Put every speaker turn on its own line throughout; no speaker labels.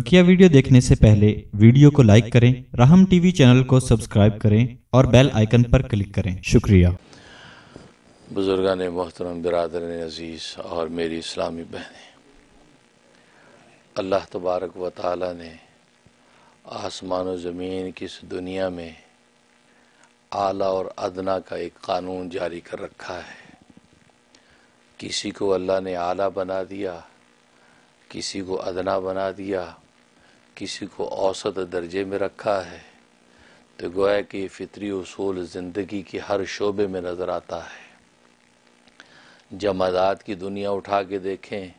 बकिया वीडियो देखने से पहले वीडियो को लाइक करें राहम टीवी चैनल को सब्सक्राइब करें और बेल आइकन पर क्लिक करें शुक्रिया ने मोहतरम बरदर अजीज़ और मेरी इस्लामी बहनें अल्लाह तबारक व ताली ने आसमान ज़मीन की इस दुनिया में आला और अदना का एक कानून जारी कर रखा है किसी को अल्लाह ने आला बना दिया किसी को अदना बना दिया किसी को औसत दर्जे में रखा है तो गोया कि फितरी उसूल ज़िंदगी के हर शोबे में नज़र आता है जमादात की दुनिया उठा के देखें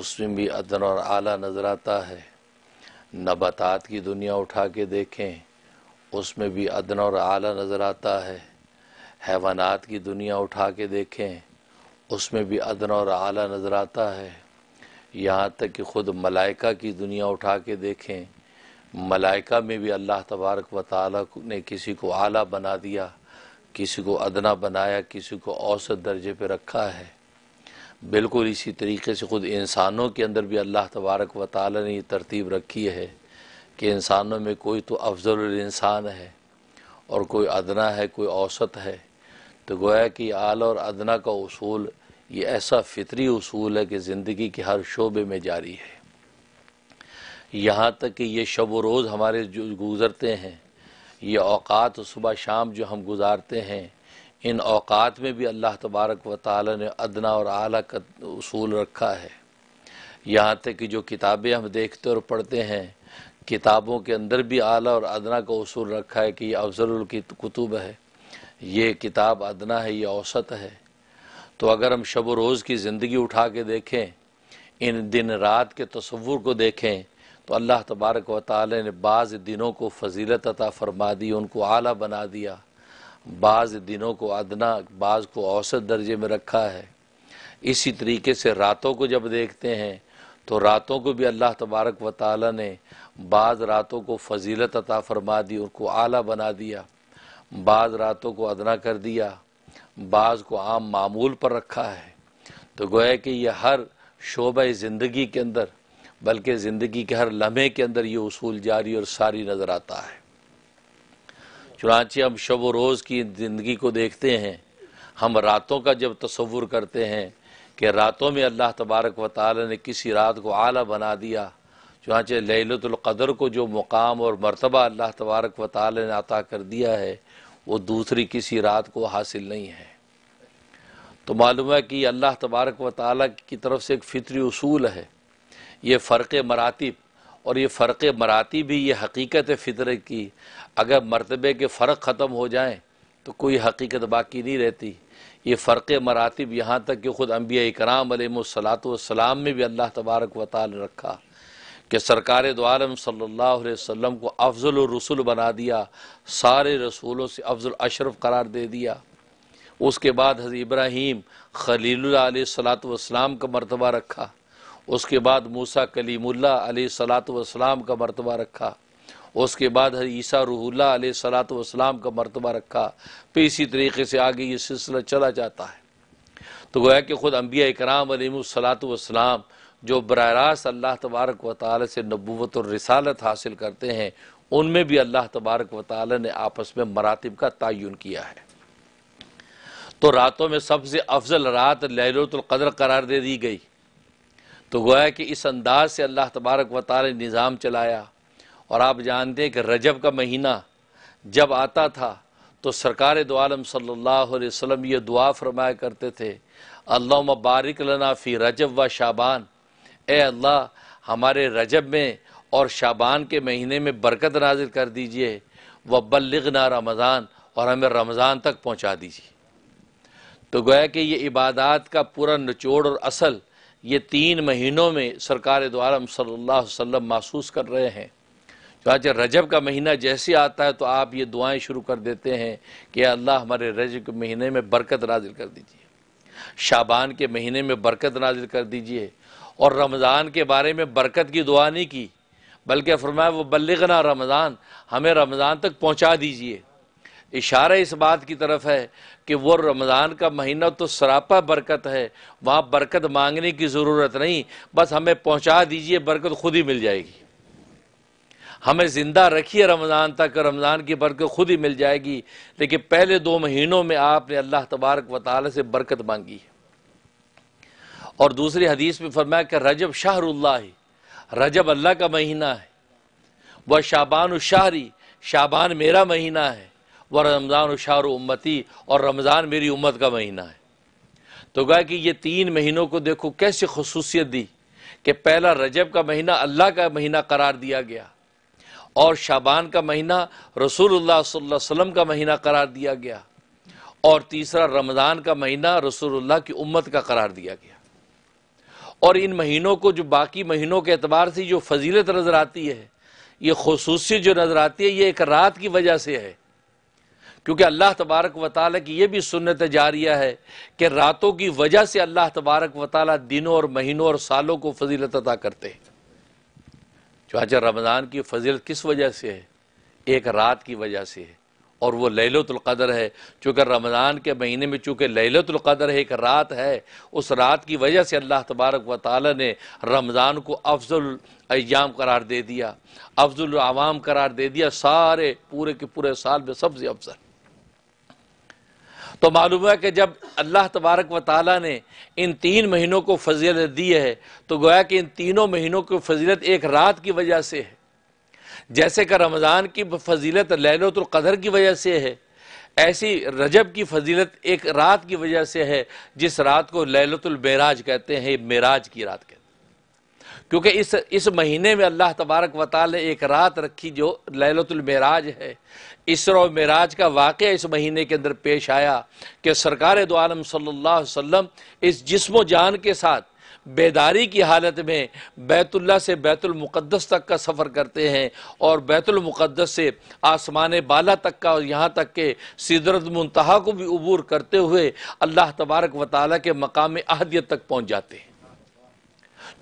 उसमें भी अदन और आला नज़र आता है नबातात की दुनिया उठा के देखें उसमें भी अदन और आला नज़र आता है हैवानात की दुनिया उठा के देखें उसमें भी अदन और आला नज़र आता है यहाँ तक कि ख़ुद मलाइका की दुनिया उठा के देखें मलाइका में भी अल्लाह तबारक व ताली ने किसी को आला बना दिया किसी को अदना बनाया किसी को औसत दर्जे पर रखा है बिल्कुल इसी तरीके से ख़ुद इंसानों के अंदर भी अल्लाह तबारक व ताली ने तरतीब रखी है कि इंसानों में कोई तो अफजल इंसान है और कोई अदना है कोई औसत है तो गोया कि आला और अदना का असूल ये ऐसा फितरी उसूल है कि ज़िंदगी के हर शोबे में जारी है यहाँ तक कि ये शब व रोज़ हमारे जो गुज़रते हैं ये अवात सुबह शाम जो हम गुजारते हैं इन अवात में भी अल्लाह तबारक व ताली ने अदना और आला का असूल रखा है यहाँ तक कि जो किताबें हम देखते और पढ़ते हैं किताबों के अंदर भी आला और अदना का असूल रखा है कि ये अफजल की कुतुब है ये किताब अदना है ये औसत है तो अगर हम शब रोज़ की ज़िंदगी उठा के देखें इन दिन रात के तस्वुर को देखें तो अल्लाह तबारक व ताली ने बाज़ दिनों को फजीलत अता फरमा दी उनको आला बना दिया बाज़ दिनों को अदना बाज़ को औसत दर्जे में रखा है इसी तरीके से रातों को जब देखते हैं तो रातों को भी अल्लाह तबारक व ताली ने बाज़ रातों को फजीलत अता फरमा दी उनको आला बना दिया बाज़ रातों को अदना कर दिया बाज़ को आम मामूल पर रखा है तो गोया कि यह हर शोब ज़िंदगी के अंदर बल्कि ज़िंदगी के हर लम्हे के अंदर ये उसूल जारी और सारी नज़र आता है चुनाचे हम शब व रोज़ की ज़िंदगी को देखते हैं हम रातों का जब तस्वुर करते हैं कि रातों में अल्लाह तबारक व ताली ने किसी रात को आला बना दिया चुनाचे लहलतुल्क़दर को जो मुकाम और मरतबा अल्लाह तबारक व ताली ने अता कर दिया है वो दूसरी किसी रात को हासिल नहीं है तो मालूम है कि अल्लाह तबारक व ताली की तरफ से एक फितरी असूल है ये फ़र्क मरातब और ये फ़र्क मराती भी ये हकीकत है फितर की अगर मरतबे के फ़र्क ख़त्म हो जाएँ तो कोई हकीकत बाकी नहीं रहती ये फ़र्क मरातब यहाँ तक कि ख़ुद अम्बिया कराम सलात में भी अल्लाह तबारक व ताल रखा कि सरकार दो आलम सल्लल्लाहु अलैहि वसल्लम को अफजल रसूल बना दिया सारे रसूलों से अफजल अशरफ करार दे दिया उसके बाद हज़र इब्राहीम खलील सलात वसलाम का मरतबा रखा उसके बाद मूसा कलीमुल्ला सलात वसलाम का मरतबा रखा उसके बाद हर ईसा रूहुल्ला सलात वसलाम का मरतबा रखा फिर इसी तरीके से आगे ये सिलसिला चला जाता है तो गोया कि ख़ुद अम्बिया इकराम सलात वसलाम जो बर रास्त अल्लाह तबारक व ताली से नबूत और रसालत हासिल करते हैं उनमें भी अल्लाह तबारक व ताली ने आपस में मरातब का तयन किया है तो रातों में सबसे अफजल रात लहलतुल्क़दर करार दे दी गई तो गोया कि इस अंदाज से अल्लाह तबारक व ताली ने निज़ाम चलाया और आप जानते हैं कि रजब का महीना जब आता था तो सरकार दो आलम ये दुआ फरमाया करते थे अल्लाह बारिक लना फ़ी रजब व शाबान ए अल्लाह हमारे रजब में और शाबान के महीने में बरकत नाजिल कर दीजिए व बल्लना रमज़ान और हमें रमज़ान तक पहुँचा दीजिए तो गोया कि ये इबादत का पूरा निचोड़ और असल ये तीन महीनों में सरकार द्वारा सल्ला वसम महसूस कर रहे हैं चुनाचे रजब का महीना जैसे आता है तो आप ये दुआएं शुरू कर देते हैं कि अल्लाह हमारे रजब के महीने में बरकत नाजिल कर दीजिए शाबान के महीने में बरकत नाजिल कर दीजिए और रमज़ान के बारे में बरकत की दुआ नहीं की बल्कि फरमाया वो बल्लगना रमज़ान हमें रमज़ान तक पहुँचा दीजिए इशारा इस बात की तरफ है कि वो रमज़ान का महीना तो सरापा बरकत है वहाँ बरकत मांगने की ज़रूरत नहीं बस हमें पहुँचा दीजिए बरकत खुद ही मिल जाएगी हमें ज़िंदा रखिए रमज़ान तक रमज़ान की बरकत खुद ही मिल जाएगी लेकिन पहले दो महीनों में आपने अल्लाह तबारक व से बरकत मांगी है और दूसरी हदीस में फरमाया कि रजब शाहरुल्ला रजब अल्लाह का महीना है वह शाबान शाहरी शाबान मेरा महीना है वह रमज़ान शाहर उम्मती और रमज़ान मेरी उम्मत का महीना है तो गया कि ये तीन महीनों को देखो कैसी खसूसियत दी कि पहला रजब का महीना अल्लाह का महीना करार दिया गया और शाबान का महीना रसूलुल्लाह वसल्लम का महीना करार दिया गया और तीसरा रमज़ान का महीना रसूलुल्लाह की उम्मत का करार दिया गया और इन महीनों को जो बाकी महीनों के अतबार से जो फजीलत नज़र आती है ये खसूसियत जो नज़र आती है ये एक रात की वजह से है क्योंकि अल्लाह तबारक व की यह भी सुनत जारिया है कि रातों की वजह से अल्लाह तबारक व दिनों और महीनों और सालों को फजीलत अदा करते हैं चाचा रमज़ान की फजीलत किस वजह से है एक रात की वजह से है और वो लहलतुल्क़दर है चूँकि रमज़ान के महीने में चूँकि लहलतुल्क़दर एक रात है उस रात की वजह से अल्लाह तबारक व ताली ने रमज़ान को अफजल अयाम करार दे दिया अफजल आवाम करार दे दिया सारे पूरे के पूरे साल में सबसे अफजल तो मालूम है कि जब अल्लाह तबारक व ताली ने इन तीन महीनों को फजीलत दी है तो गोया कि इन तीनों महीनों की फजीलत एक रात की वजह से है जैसे कि रमज़ान की फजीलत कदर की वजह से है ऐसी रजब की फजीलत एक रात की वजह से है जिस रात को मेराज कहते हैं मेराज की रात कहते हैं क्योंकि इस इस महीने में अल्लाह तबारक वाल ने एक रात रखी जो मेराज है इसरो मेराज का वाक़ इस महीने के अंदर पेश आया कि सरकार दो आलम सल्ला वम इस जिसम जान के साथ बेदारी की हालत में बैतुल्ला से बैतुलमक़दस तक का सफ़र करते हैं और बैतुलमक़दस से आसमान बाला तक का और यहाँ तक के सिदरत मुंतहा को भी अबूर करते हुए अल्लाह तबारक व ताली के मकाम अहदियत तक पहुँच जाते हैं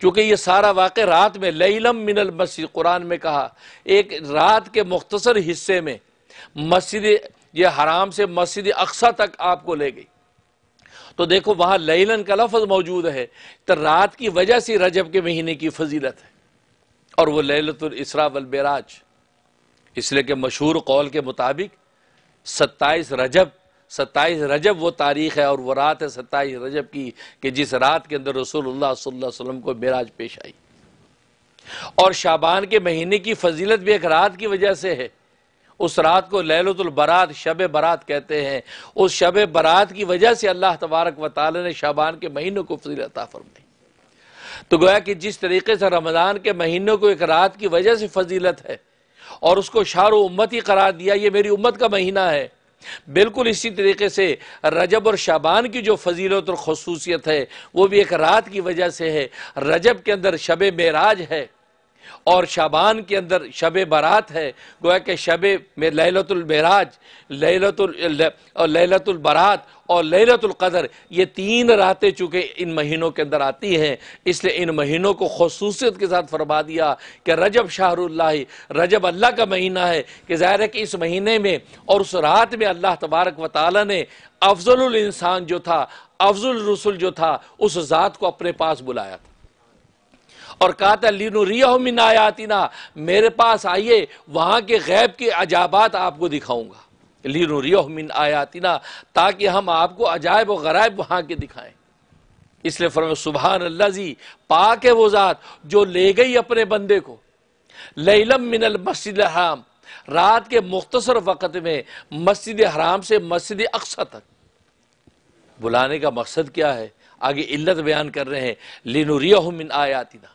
चूँकि ये सारा वाक़ रात में लम मिनल मस्जिद कुरान में कहा एक रात के मुख्तसर हिस्से में मस्जिद ये हराम से मस्जिद अक्सा तक आपको ले गई तो देखो वहां लैलन का लफज मौजूद है तो रात की वजह से रजब के महीने की फजीलत है और वह ललतुलसरा वलबराज इसलिए कि मशहूर कौल के मुताबिक सत्ताईस रजब सत्ताईस रजब वो तारीख़ है और वह रात है सत्ताईस रजब की कि जिस रात के अंदर रसूलुल्लाह सल्लल्लाहु अलैहि वसल्लम को बराज पेश आई और शाबान के महीने की फजीलत भी एक रात की वजह से है उस रात को लहलतुल बरात शब बरात कहते हैं उस शब बरात की वजह से अल्लाह तबारक व ताल ने शाबान के महीनों को फजील अता फरमाई तो गोया कि जिस तरीके से रमज़ान के महीनों को एक रात की वजह से फजीलत है और उसको शार उम्मत ही करार दिया ये मेरी उम्मत का महीना है बिल्कुल इसी तरीके से रजब और शाबान की जो फजीलत और खसूसियत है वो भी एक रात की वजह से है रजब के अंदर शब मेराज है और शाबान के अंदर शब बारात है गोया कि शब में लहलतुलमराज लहलतुलबरात और लहलतुल्क़दर ये तीन रातें चूँकि इन महीनों के अंदर आती हैं इसलिए इन महीनों को खसूसियत के साथ फरमा दिया कि रजब शाहरुल्ला रजब अल्लाह का महीना है कि ज़ाहिर है कि इस महीने में और उस रात में अल्लाह तबारक व ताली ने अफजल इंसान जो था अफजल रसुल जो था उस ज़ात को अपने पास बुलाया था और कहा था लीनु रियामिन आयातिना मेरे पास आइए वहाँ के गैब के अजाबात आपको दिखाऊंगा लीनु रियामिन आयातिना ताकि हम आपको अजायब व गरायब वहाँ के दिखाएं इसलिए फरम सुबहान अल्लाह जी पाक है वो ज़ात जो ले गई अपने बंदे को लम मिनल मस्जिद हराम रात के मुख्तसर वक़्त में मस्जिद हराम से मस्जिद अक्सा तक बुलाने का मकसद क्या है आगे इल्लत बयान कर रहे हैं लिनुरिया मिन आयातिना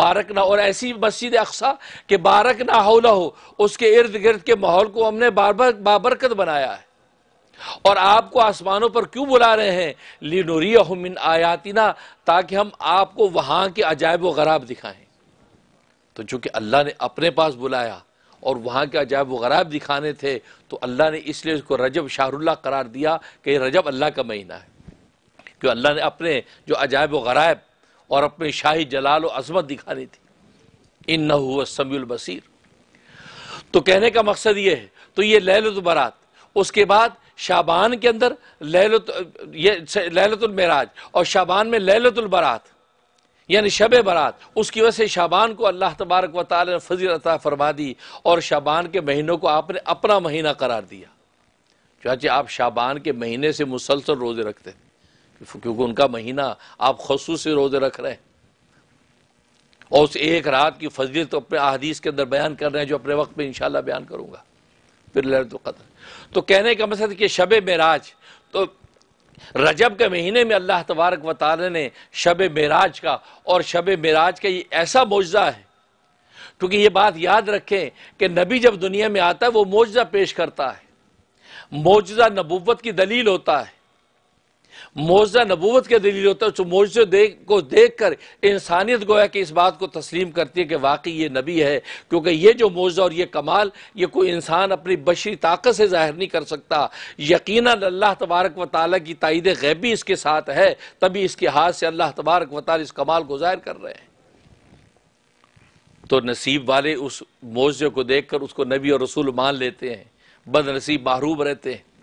बारक ना और ऐसी मस्जिद अक्सा के बारक ना ना हो उसके इर्द गिर्द के माहौल को हमने बार बाबरकत बनाया है और आपको आसमानों पर क्यों बुला रहे हैं लिनोरी मिन आयातिना ताकि हम आपको वहां के अजायब व गराब दिखाएं तो चूंकि अल्लाह ने अपने पास बुलाया और वहां के अजायब व गराब दिखाने थे तो अल्लाह ने इसलिए उसको रजब शाहरुल्ला करार दिया कि रजब अल्लाह का महीना है क्यों अल्लाह ने अपने जो अजायब व गराब और अपने शाही जलाल अजमत दिखानी थी इन न समील बसीर तो कहने का मकसद ये है तो ये लहलत बरात उसके बाद शाबान के अंदर लहलत ये लहलतमराज और शाबान में लहलतुलबरात यानी शब बरात उसकी वजह से शाबान को अल्लाह तबारक व ताल ने फजी अता फरमा दी और शाबान के महीनों को आपने अपना महीना करार दिया चाचे आप शाबान के महीने से मुसलसल रोज़े रखते थे क्योंकि उनका महीना आप खसूस रोज़े रख रहे हैं और उस एक रात की फजीलत तो अपने अहदीस के अंदर बयान कर रहे हैं जो अपने वक्त में इंशाल्लाह बयान करूँगा फिर तो कदर तो कहने का मकसद कि शब मराज तो रजब के महीने में अल्लाह तबारक व ने शब मराज का और शब मराज का ये ऐसा मुआजा है क्योंकि ये बात याद रखें कि नबी जब दुनिया में आता है वो मुआजा पेश करता है मुआजा नबूवत की दलील होता है मौजा नबूत के दलील होता है तो मौजे देख को देख कर इंसानियत गोया कि इस बात को तस्लीम करती है कि वाकई ये नबी है क्योंकि ये जो मौजा और ये कमाल ये कोई इंसान अपनी बशरी ताकत से ज़ाहिर नहीं कर सकता यकीन अल्लाह तबारक व ताल की तइद गैबी इसके साथ है तभी इसके हाथ से अल्लाह तबारक व इस कमाल को ज़ाहिर कर रहे हैं तो नसीब वाले उस मौजे को देख कर उसको नबी और रसूल मान लेते हैं बदनसीब महरूब रहते हैं